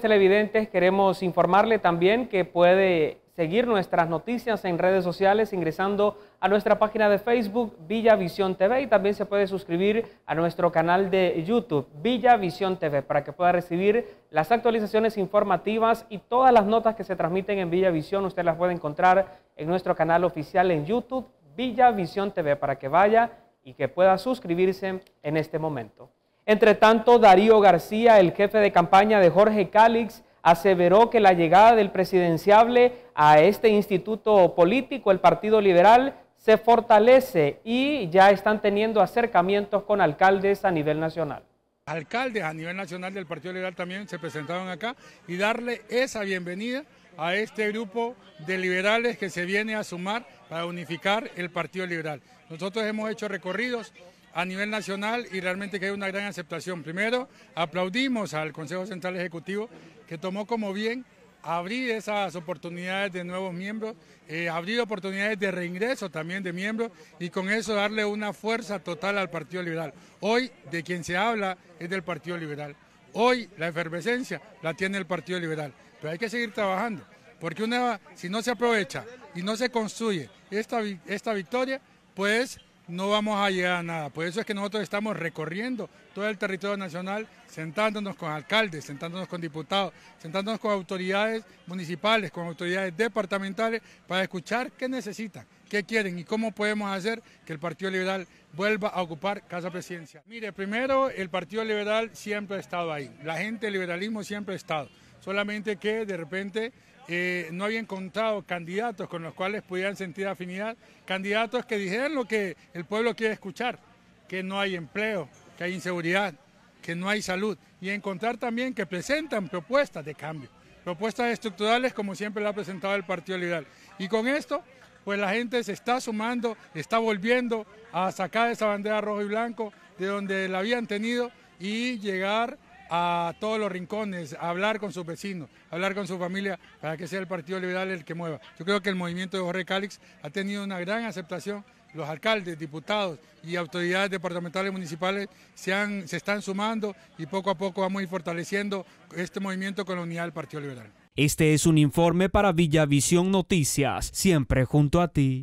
televidentes, queremos informarle también que puede seguir nuestras noticias en redes sociales ingresando a nuestra página de Facebook Villa Visión TV y también se puede suscribir a nuestro canal de YouTube Villa Visión TV para que pueda recibir las actualizaciones informativas y todas las notas que se transmiten en Villa Visión. Usted las puede encontrar en nuestro canal oficial en YouTube Villa Visión TV para que vaya y que pueda suscribirse en este momento. Entre tanto, Darío García, el jefe de campaña de Jorge Cálix, aseveró que la llegada del presidenciable a este instituto político, el Partido Liberal, se fortalece y ya están teniendo acercamientos con alcaldes a nivel nacional. Alcaldes a nivel nacional del Partido Liberal también se presentaron acá y darle esa bienvenida a este grupo de liberales que se viene a sumar para unificar el Partido Liberal. Nosotros hemos hecho recorridos a nivel nacional y realmente que hay una gran aceptación. Primero, aplaudimos al Consejo Central Ejecutivo que tomó como bien abrir esas oportunidades de nuevos miembros, eh, abrir oportunidades de reingreso también de miembros y con eso darle una fuerza total al Partido Liberal. Hoy de quien se habla es del Partido Liberal. Hoy la efervescencia la tiene el Partido Liberal, pero hay que seguir trabajando, porque una, si no se aprovecha y no se construye esta, esta victoria, pues no vamos a llegar a nada. Por eso es que nosotros estamos recorriendo todo el territorio nacional, sentándonos con alcaldes, sentándonos con diputados, sentándonos con autoridades municipales, con autoridades departamentales, para escuchar qué necesitan, qué quieren y cómo podemos hacer que el Partido Liberal vuelva a ocupar Casa Presidencia. Mire, primero, el Partido Liberal siempre ha estado ahí, la gente del liberalismo siempre ha estado solamente que de repente eh, no habían contado candidatos con los cuales pudieran sentir afinidad, candidatos que dijeran lo que el pueblo quiere escuchar, que no hay empleo, que hay inseguridad, que no hay salud, y encontrar también que presentan propuestas de cambio, propuestas estructurales como siempre la ha presentado el Partido Liberal. Y con esto, pues la gente se está sumando, está volviendo a sacar esa bandera rojo y blanco de donde la habían tenido y llegar a todos los rincones, a hablar con sus vecinos, hablar con su familia, para que sea el Partido Liberal el que mueva. Yo creo que el movimiento de Jorge Cálix ha tenido una gran aceptación. Los alcaldes, diputados y autoridades departamentales municipales se, se están sumando y poco a poco vamos a ir fortaleciendo este movimiento con la unidad del Partido Liberal. Este es un informe para Villavisión Noticias, siempre junto a ti.